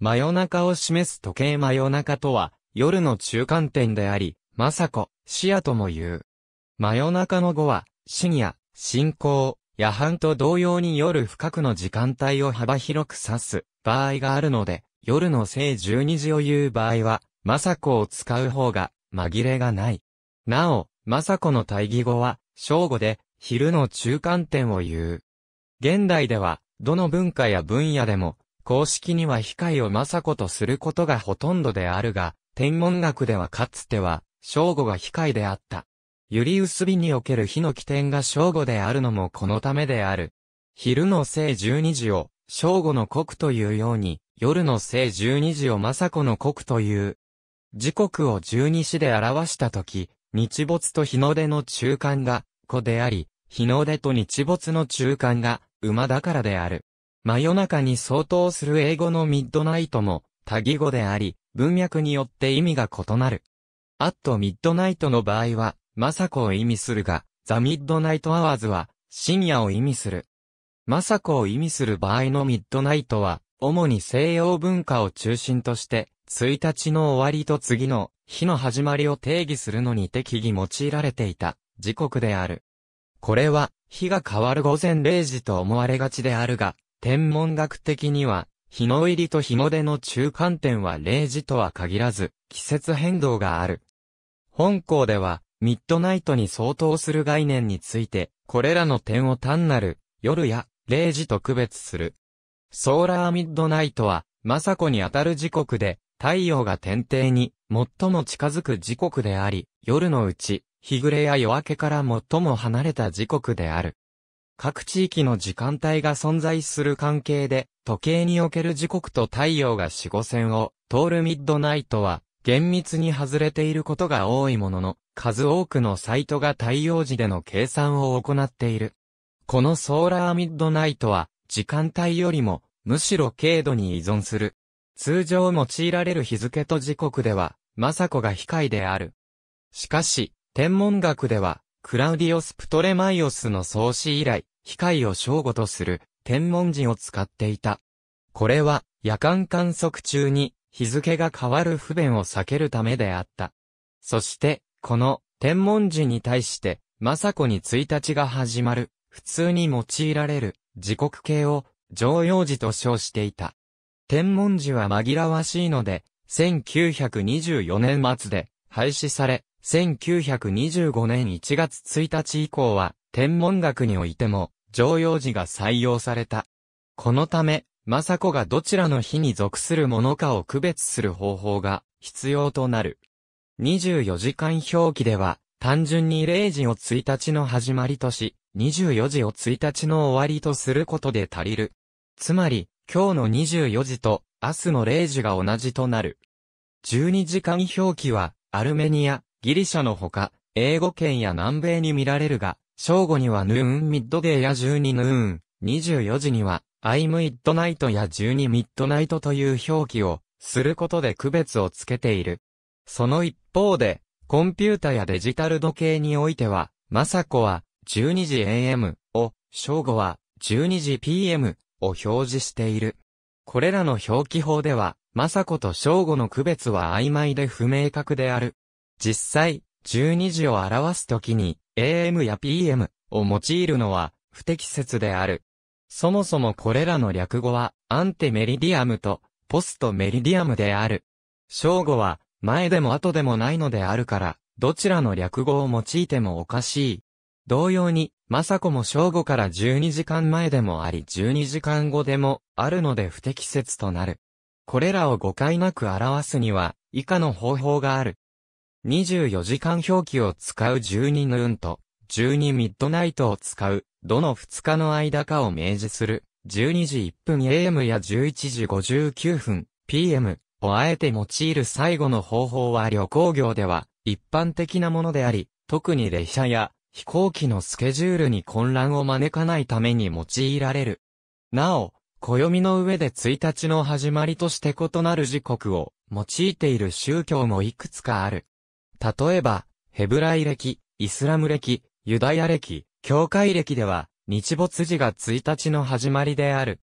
真夜中を示す時計真夜中とは、夜の中間点であり、ま子、視野とも言う。真夜中の語は、深夜、進行、夜半と同様に夜深くの時間帯を幅広く指す場合があるので、夜の正12時を言う場合は、ま子を使う方が、紛れがない。なお、ま子の対義語は、正午で、昼の中間点を言う。現代では、どの文化や分野でも、公式には控を政子とすることがほとんどであるが、天文学ではかつては、正午が控であった。ユり薄日における日の起点が正午であるのもこのためである。昼の正十二時を、正午の刻というように、夜の正十二時を政子の刻という。時刻を十二時で表したとき、日没と日の出の中間が、子であり、日の出と日没の中間が、馬だからである。真夜中に相当する英語のミッドナイトも、多義語であり、文脈によって意味が異なる。アットミッドナイトの場合は、マサコを意味するが、ザ・ミッドナイト・アワーズは、深夜を意味する。マサコを意味する場合のミッドナイトは、主に西洋文化を中心として、1日の終わりと次の日の始まりを定義するのに適宜用いられていた時刻である。これは日が変わる午前0時と思われがちであるが、天文学的には、日の入りと日の出の中間点は0時とは限らず、季節変動がある。本校では、ミッドナイトに相当する概念について、これらの点を単なる、夜や、0時と区別する。ソーラーミッドナイトは、まさこに当たる時刻で、太陽が天底に最も近づく時刻であり、夜のうち、日暮れや夜明けから最も離れた時刻である。各地域の時間帯が存在する関係で、時計における時刻と太陽が四五線を通るミッドナイトは、厳密に外れていることが多いものの、数多くのサイトが太陽時での計算を行っている。このソーラーミッドナイトは、時間帯よりも、むしろ軽度に依存する。通常用いられる日付と時刻では、さ子が控えである。しかし、天文学では、クラウディオス・プトレマイオスの創始以来、機械を正号とする天文字を使っていた。これは夜間観測中に日付が変わる不便を避けるためであった。そして、この天文字に対して、政子に1日が始まる、普通に用いられる時刻形を常用時と称していた。天文字は紛らわしいので、1924年末で廃止され、1925年1月1日以降は、天文学においても、常用字が採用された。このため、政子がどちらの日に属するものかを区別する方法が必要となる。24時間表記では、単純に0時を1日の始まりとし、24時を1日の終わりとすることで足りる。つまり、今日の24時と明日の0時が同じとなる。12時間表記は、アルメニア、ギリシャのほか、英語圏や南米に見られるが、正午にはヌーンミッドデーや12ヌーン、24時には、アイムイッドナイトや12ミッドナイトという表記を、することで区別をつけている。その一方で、コンピュータやデジタル時計においては、マサコは、12時 AM を、正午は、12時 PM を表示している。これらの表記法では、マサコと正午の区別は曖昧で不明確である。実際、12時を表すときに AM や PM を用いるのは不適切である。そもそもこれらの略語はアンテメリディアムとポストメリディアムである。正午は前でも後でもないのであるから、どちらの略語を用いてもおかしい。同様に、雅子も正午から12時間前でもあり12時間後でもあるので不適切となる。これらを誤解なく表すには以下の方法がある。24時間表記を使う12ヌーンと、12ミッドナイトを使う、どの2日の間かを明示する、12時1分 AM や11時59分 PM をあえて用いる最後の方法は旅行業では一般的なものであり、特に列車や飛行機のスケジュールに混乱を招かないために用いられる。なお、暦の上で1日の始まりとして異なる時刻を用いている宗教もいくつかある。例えば、ヘブライ歴、イスラム歴、ユダヤ歴、教会歴では、日没時が1日の始まりである。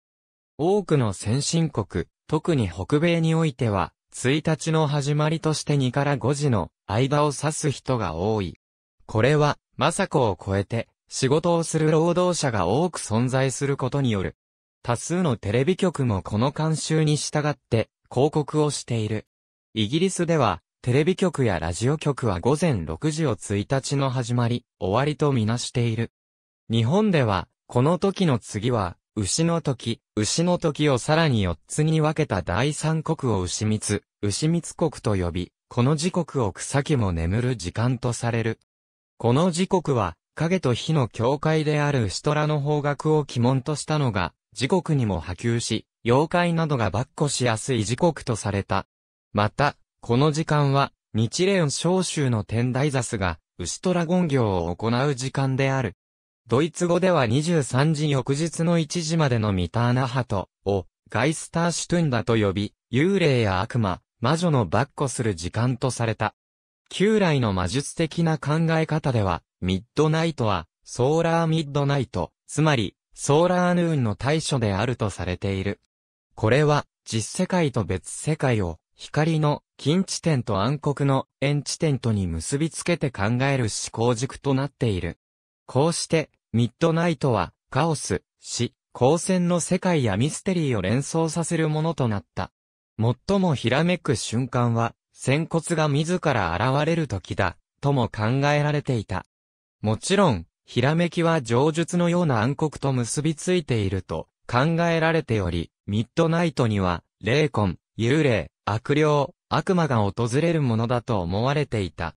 多くの先進国、特に北米においては、1日の始まりとして2から5時の間を指す人が多い。これは、政子を超えて、仕事をする労働者が多く存在することによる。多数のテレビ局もこの慣習に従って、広告をしている。イギリスでは、テレビ局やラジオ局は午前6時を1日の始まり、終わりとみなしている。日本では、この時の次は、牛の時、牛の時をさらに4つに分けた第三国を牛密、牛密国と呼び、この時刻を草木も眠る時間とされる。この時刻は、影と火の境界である牛虎の方角を鬼門としたのが、時刻にも波及し、妖怪などが跋扈しやすい時刻とされた。また、この時間は、日蓮召集の天台座スが、牛ゴン行を行う時間である。ドイツ語では23時翌日の1時までのミターナハトを、ガイスターシュトゥンダと呼び、幽霊や悪魔、魔女のバッコする時間とされた。旧来の魔術的な考え方では、ミッドナイトは、ソーラーミッドナイト、つまり、ソーラーヌーンの対処であるとされている。これは、実世界と別世界を、光の近地点と暗黒の遠地点とに結びつけて考える思考軸となっている。こうして、ミッドナイトは、カオス、死、光線の世界やミステリーを連想させるものとなった。最もひらめく瞬間は、仙骨が自ら現れる時だ、とも考えられていた。もちろん、ひらめきは上述のような暗黒と結びついていると考えられており、ミッドナイトには、霊魂、幽霊、悪霊、悪魔が訪れるものだと思われていた。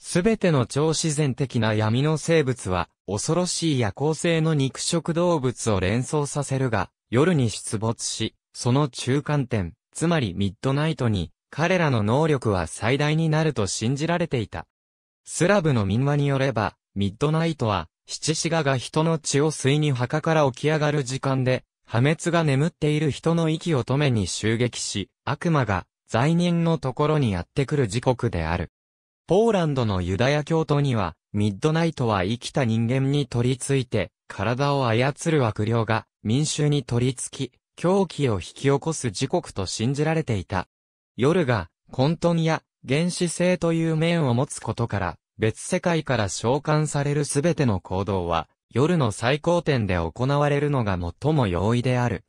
すべての超自然的な闇の生物は、恐ろしい夜行性の肉食動物を連想させるが、夜に出没し、その中間点、つまりミッドナイトに、彼らの能力は最大になると信じられていた。スラブの民話によれば、ミッドナイトは、七シガが人の血を吸いに墓から起き上がる時間で、破滅が眠っている人の息を止めに襲撃し、悪魔が罪人のところにやってくる時刻である。ポーランドのユダヤ教徒には、ミッドナイトは生きた人間に取り付いて、体を操る悪霊が民衆に取り付き、狂気を引き起こす時刻と信じられていた。夜が混沌や原始性という面を持つことから、別世界から召喚されるすべての行動は、夜の最高点で行われるのが最も容易である。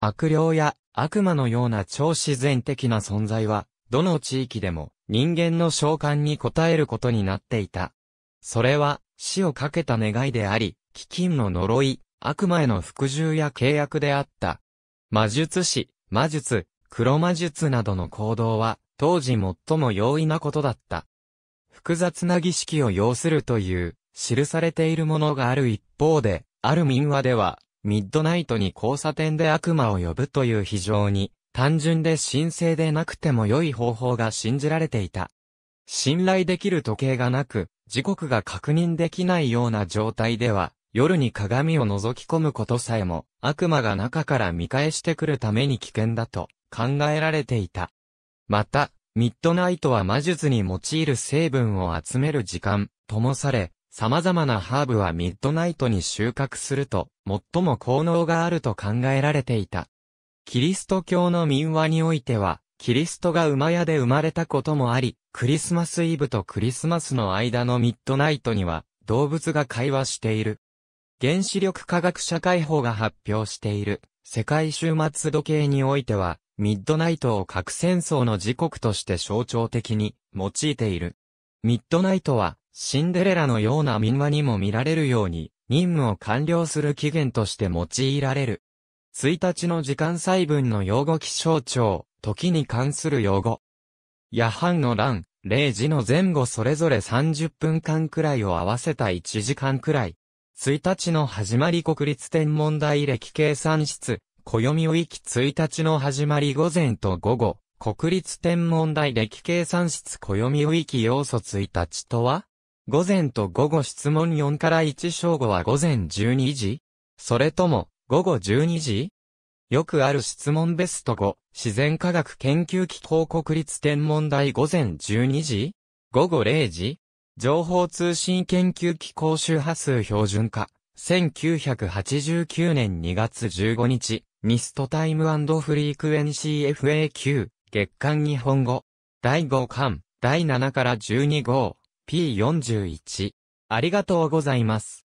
悪霊や悪魔のような超自然的な存在は、どの地域でも人間の召喚に応えることになっていた。それは死をかけた願いであり、飢饉の呪い、悪魔への服従や契約であった。魔術師、魔術、黒魔術などの行動は、当時最も容易なことだった。複雑な儀式を要するという、記されているものがある一方で、ある民話では、ミッドナイトに交差点で悪魔を呼ぶという非常に、単純で神聖でなくても良い方法が信じられていた。信頼できる時計がなく、時刻が確認できないような状態では、夜に鏡を覗き込むことさえも、悪魔が中から見返してくるために危険だと考えられていた。また、ミッドナイトは魔術に用いる成分を集める時間、ともされ、様々なハーブはミッドナイトに収穫すると、最も効能があると考えられていた。キリスト教の民話においては、キリストが馬屋で生まれたこともあり、クリスマスイブとクリスマスの間のミッドナイトには、動物が会話している。原子力科学社会法が発表している世界終末時計においては、ミッドナイトを核戦争の時刻として象徴的に用いている。ミッドナイトはシンデレラのような民話にも見られるように、任務を完了する期限として用いられる。1日の時間細分の用語気象庁、時に関する用語。夜半の欄、0時の前後それぞれ30分間くらいを合わせた1時間くらい。1日の始まり国立天文台歴計算室、暦ウィキ1日の始まり午前と午後、国立天文台歴計算室暦ウィキ要素1日とは午前と午後質問4から1正午は午前12時それとも、午後12時よくある質問ベスト5、自然科学研究機構国立天文台午前12時午後0時情報通信研究機構周波数標準化。1989年2月15日、ミストタイムフリークエンシー FAQ、月間日本語。第5巻、第7から12号。P41。ありがとうございます。